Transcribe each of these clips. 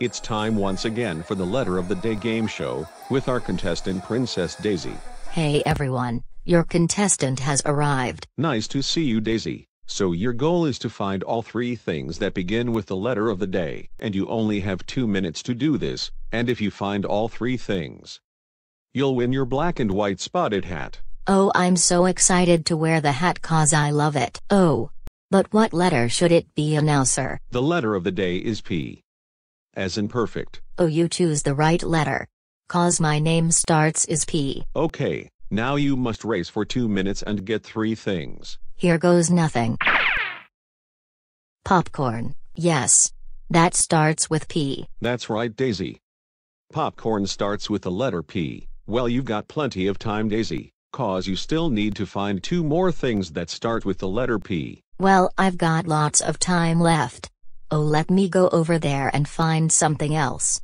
It's time once again for the Letter of the Day game show, with our contestant Princess Daisy. Hey everyone, your contestant has arrived. Nice to see you, Daisy. So your goal is to find all three things that begin with the letter of the day, and you only have two minutes to do this, and if you find all three things, you'll win your black and white spotted hat. Oh, I'm so excited to wear the hat cause I love it. Oh. But what letter should it be, announcer? The letter of the day is P as in perfect. Oh, you choose the right letter. Cause my name starts is P. Okay, now you must race for two minutes and get three things. Here goes nothing. Popcorn, yes. That starts with P. That's right, Daisy. Popcorn starts with the letter P. Well, you've got plenty of time, Daisy, cause you still need to find two more things that start with the letter P. Well, I've got lots of time left. Oh, let me go over there and find something else.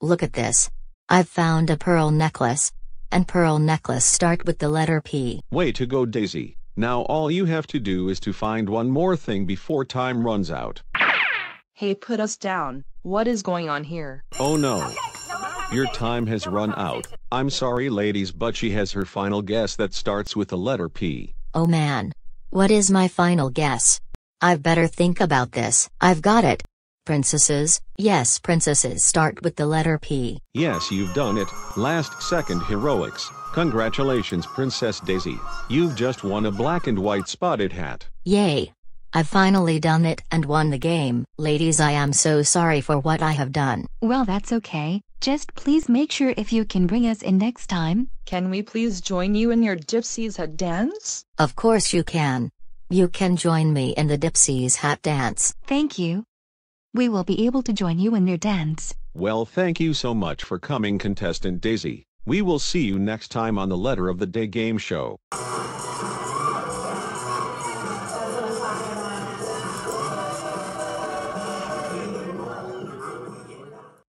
Look at this. I've found a pearl necklace. And pearl necklace start with the letter P. Way to go, Daisy. Now all you have to do is to find one more thing before time runs out. Hey, put us down. What is going on here? Oh no. Your time has run out. I'm sorry, ladies, but she has her final guess that starts with the letter P. Oh man. What is my final guess? I've better think about this. I've got it. Princesses, yes, princesses start with the letter P. Yes, you've done it. Last second heroics. Congratulations, Princess Daisy. You've just won a black and white spotted hat. Yay. I've finally done it and won the game. Ladies, I am so sorry for what I have done. Well, that's okay. Just please make sure if you can bring us in next time. Can we please join you in your gypsies' head dance? Of course you can. You can join me in the Dipsy's hat dance. Thank you. We will be able to join you in your dance. Well, thank you so much for coming, contestant Daisy. We will see you next time on the Letter of the Day game show.